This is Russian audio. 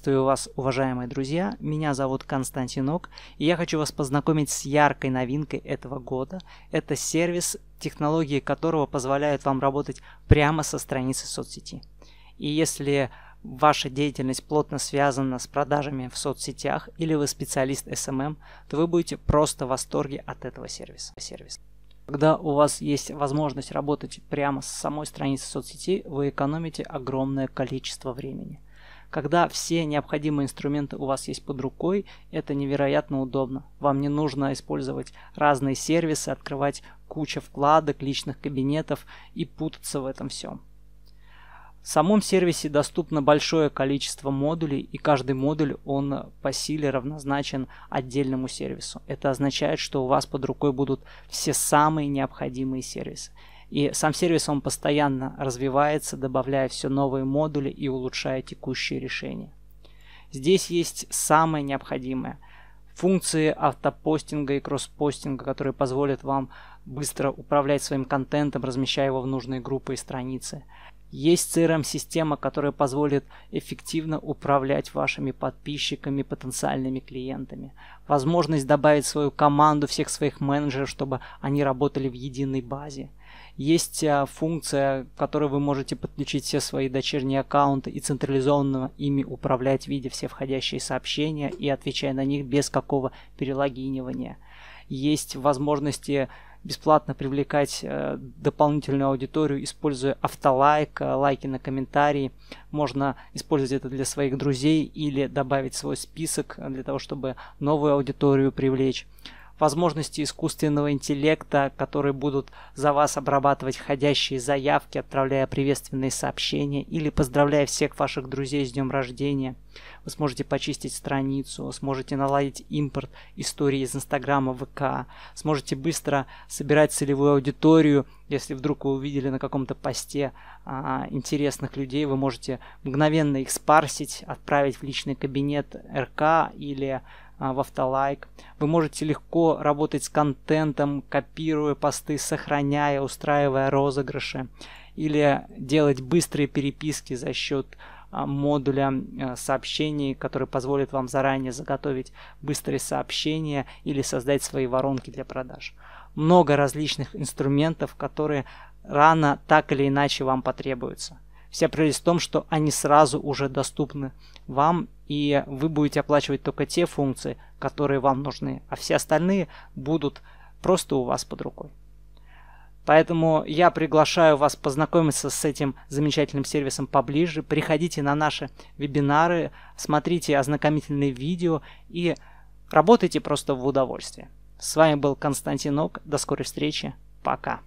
Приветствую вас, уважаемые друзья. Меня зовут Константинок, и я хочу вас познакомить с яркой новинкой этого года. Это сервис, технологии которого позволяют вам работать прямо со страницы соцсети. И если ваша деятельность плотно связана с продажами в соцсетях или вы специалист SMM, то вы будете просто в восторге от этого сервиса. Когда у вас есть возможность работать прямо с самой страницы соцсети, вы экономите огромное количество времени – когда все необходимые инструменты у вас есть под рукой, это невероятно удобно. Вам не нужно использовать разные сервисы, открывать кучу вкладок, личных кабинетов и путаться в этом всем. В самом сервисе доступно большое количество модулей, и каждый модуль, он по силе равнозначен отдельному сервису. Это означает, что у вас под рукой будут все самые необходимые сервисы. И сам сервис, он постоянно развивается, добавляя все новые модули и улучшая текущие решения. Здесь есть самое необходимое. Функции автопостинга и кросспостинга, которые позволят вам быстро управлять своим контентом, размещая его в нужные группы и страницы. Есть CRM-система, которая позволит эффективно управлять вашими подписчиками, потенциальными клиентами. Возможность добавить свою команду, всех своих менеджеров, чтобы они работали в единой базе. Есть а, функция, в которой вы можете подключить все свои дочерние аккаунты и централизованно ими управлять, видя все входящие сообщения и отвечая на них без какого перелогинивания есть возможности бесплатно привлекать э, дополнительную аудиторию, используя автолайк, э, лайки на комментарии. Можно использовать это для своих друзей или добавить свой список э, для того, чтобы новую аудиторию привлечь возможности искусственного интеллекта, которые будут за вас обрабатывать входящие заявки, отправляя приветственные сообщения или поздравляя всех ваших друзей с днем рождения. Вы сможете почистить страницу, сможете наладить импорт истории из Инстаграма, ВК, сможете быстро собирать целевую аудиторию – если вдруг вы увидели на каком-то посте а, интересных людей, вы можете мгновенно их спарсить, отправить в личный кабинет РК или а, в автолайк. Вы можете легко работать с контентом, копируя посты, сохраняя, устраивая розыгрыши или делать быстрые переписки за счет а, модуля э, сообщений, который позволит вам заранее заготовить быстрые сообщения или создать свои воронки для продаж. Много различных инструментов, которые рано так или иначе вам потребуются. Вся прелесть в том, что они сразу уже доступны вам, и вы будете оплачивать только те функции, которые вам нужны, а все остальные будут просто у вас под рукой. Поэтому я приглашаю вас познакомиться с этим замечательным сервисом поближе. Приходите на наши вебинары, смотрите ознакомительные видео и работайте просто в удовольствие. С вами был Константин Ок. До скорой встречи. Пока.